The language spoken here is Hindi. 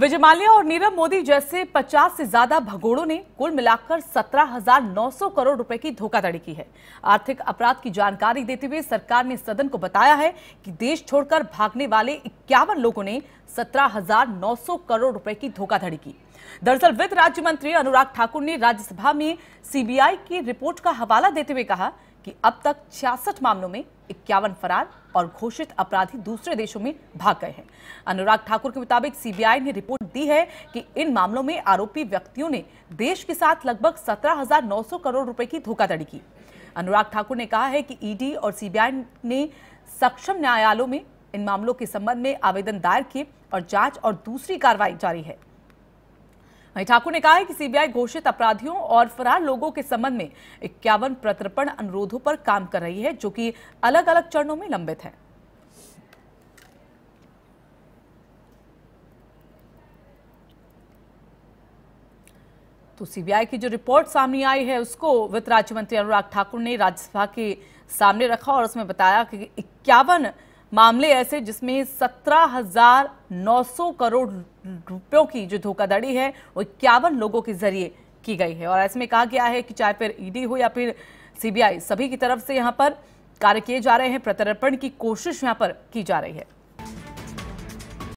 विजय माल्या और नीरव मोदी जैसे 50 से ज्यादा भगोड़ों ने कुल मिलाकर 17,900 करोड़ रुपए की धोखाधड़ी की है आर्थिक अपराध की जानकारी देते हुए सरकार ने सदन को बताया है कि देश छोड़कर भागने वाले इक्यावन लोगों ने 17,900 करोड़ रुपए की धोखाधड़ी की दरअसल वित्त राज्य मंत्री अनुराग ठाकुर ने राज्यसभा में सीबीआई की रिपोर्ट का हवाला देते हुए कहा कि अब तक छियासठ मामलों में इक्यावन फरार और घोषित अपराधी दूसरे देशों में भाग गए हैं अनुराग ठाकुर के मुताबिक सीबीआई ने रिपोर्ट दी है कि इन मामलों में आरोपी व्यक्तियों ने देश के साथ लगभग 17,900 करोड़ रुपए की धोखाधड़ी की अनुराग ठाकुर ने कहा है कि ईडी और सीबीआई ने सक्षम न्यायालयों में इन मामलों के संबंध में आवेदन दायर किए और जांच और दूसरी कार्रवाई जारी है वहीं ठाकुर ने कहा है कि सीबीआई घोषित अपराधियों और फरार लोगों के संबंध में इक्यावन प्रत्यर्पण अनुरोधों पर काम कर रही है जो कि अलग अलग चरणों में लंबित है तो सीबीआई की जो रिपोर्ट सामने आई है उसको वित्त राज्य मंत्री अनुराग ठाकुर ने राज्यसभा के सामने रखा और उसमें बताया कि इक्यावन मामले ऐसे जिसमें सत्रह हजार नौ सौ करोड़ रुपयों की जो धोखाधड़ी है वो इक्यावन लोगों के जरिए की गई है और ऐसे कहा गया है कि चाहे फिर ईडी हो या फिर सीबीआई सभी की तरफ से यहाँ पर कार्य किए जा रहे हैं प्रत्यर्पण की कोशिश यहाँ पर की जा रही है